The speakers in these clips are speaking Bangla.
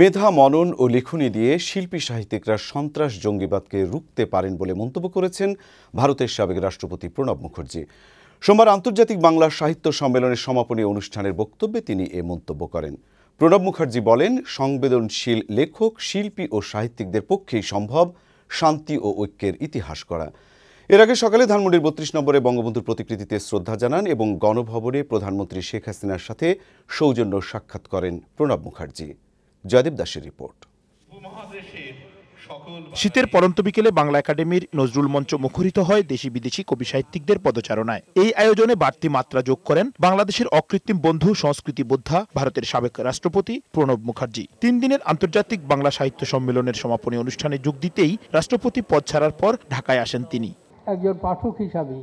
মেধা মনন ও লেখনী দিয়ে শিল্পী সাহিত্যিকরা সন্ত্রাস জঙ্গিবাদকে রুখতে পারেন বলে মন্তব্য করেছেন ভারতের সাবেক রাষ্ট্রপতি প্রণব মুখার্জি সোমবার আন্তর্জাতিক বাংলা সাহিত্য সম্মেলনের সমাপনী অনুষ্ঠানের বক্তব্যে তিনি এ মন্তব্য করেন প্রণব মুখার্জি বলেন সংবেদনশীল লেখক শিল্পী ও সাহিত্যিকদের পক্ষেই সম্ভব শান্তি ও ঐক্যের ইতিহাস করা এর আগে সকালে ধানমন্ডির বত্রিশ নম্বরে বঙ্গবন্ধুর প্রতিকৃতিতে শ্রদ্ধা জানান এবং গণভবনে প্রধানমন্ত্রী শেখ হাসিনার সাথে সৌজন্য সাক্ষাৎ করেন প্রণব মুখার্জি জয়দেব দাসের রিপোর্ট শীতের পরন্ত বিকেলে বাংলা একাডেমির নজরুল মঞ্চ মুখরিত হয় দেশি বিদেশি কবি সাহিত্যিকদের পদচারণায় এই আয়োজনে বাড়তি মাত্রা যোগ করেন বাংলাদেশের অকৃত্রিম বন্ধু সংস্কৃতি বোদ্ধা ভারতের সাবেক রাষ্ট্রপতি প্রণব মুখার্জি তিন দিনের আন্তর্জাতিক বাংলা সাহিত্য সম্মেলনের সমাপনী অনুষ্ঠানে যোগ দিতেই রাষ্ট্রপতি পদ ছাড়ার পর ঢাকায় আসেন তিনি একজন পাঠক হিসাবে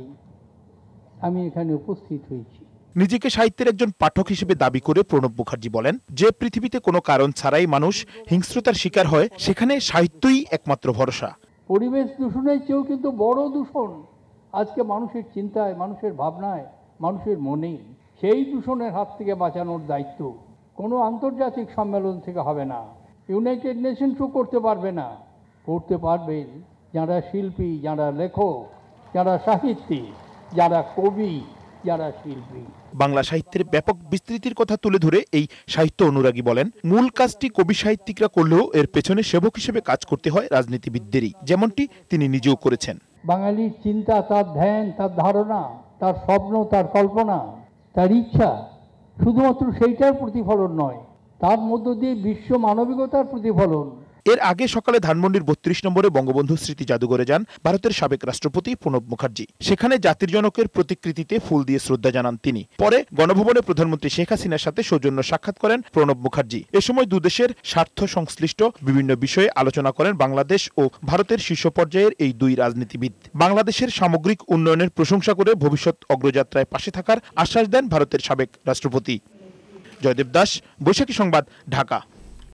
আমি এখানে উপস্থিত হয়েছি নিজেকে সাহিত্যের একজন পাঠক হিসেবে দাবি করে প্রণব মুখার্জি বলেন যে পৃথিবীতে কোনো কারণ ছাড়াই মানুষ হিংস্রতার শিকার হয় সেখানে সাহিত্যই একমাত্র ভরসা পরিবেশ দূষণের চেয়েও কিন্তু বড় দূষণ আজকে মানুষের চিন্তায় মানুষের ভাবনায় মানুষের মনে সেই দূষণের হাত থেকে বাঁচানোর দায়িত্ব কোনো আন্তর্জাতিক সম্মেলন থেকে হবে না ইউনাইটেড নেশনসও করতে পারবে না করতে পারবেন যারা শিল্পী যারা লেখক যারা সাহিত্যিক যারা কবি যারা শিল্পী বাংলা সাহিত্যের ব্যাপক বিস্তৃতির কথা তুলে ধরে এই সাহিত্য অনুরাগী বলেন মূল কাজটি কবি সাহিত্যিকরা করলেও এর পেছনে সেবক হিসেবে কাজ করতে হয় রাজনীতিবিদদেরই যেমনটি তিনি নিজেও করেছেন বাঙালির চিন্তা তার ধ্যান তার ধারণা তার স্বপ্ন তার কল্পনা তার ইচ্ছা শুধুমাত্র সেইটার প্রতিফলন নয় তার মধ্য দিয়ে বিশ্ব মানবিকতার প্রতিফলন এর আগে সকালে ধানমন্ডির বত্রিশ নম্বরে বঙ্গবন্ধু স্মৃতি জাদুঘরে যান ভারতের সাবেক রাষ্ট্রপতি প্রণব মুখার্জি সেখানে জাতির জনকের প্রতিকৃতিতে ফুল দিয়ে শ্রদ্ধা জানান তিনি পরে গণভবনে প্রধানমন্ত্রী শেখ হাসিনার সাথে সৌজন্য সাক্ষাৎ করেন প্রণব মুখার্জি এ সময় দুদেশের স্বার্থ সংশ্লিষ্ট বিভিন্ন বিষয়ে আলোচনা করেন বাংলাদেশ ও ভারতের শীর্ষ পর্যায়ের এই দুই রাজনীতিবিদ বাংলাদেশের সামগ্রিক উন্নয়নের প্রশংসা করে ভবিষ্যৎ অগ্রযাত্রায় পাশে থাকার আশ্বাস দেন ভারতের সাবেক রাষ্ট্রপতি জয়দেব দাস বৈশাখী সংবাদ ঢাকা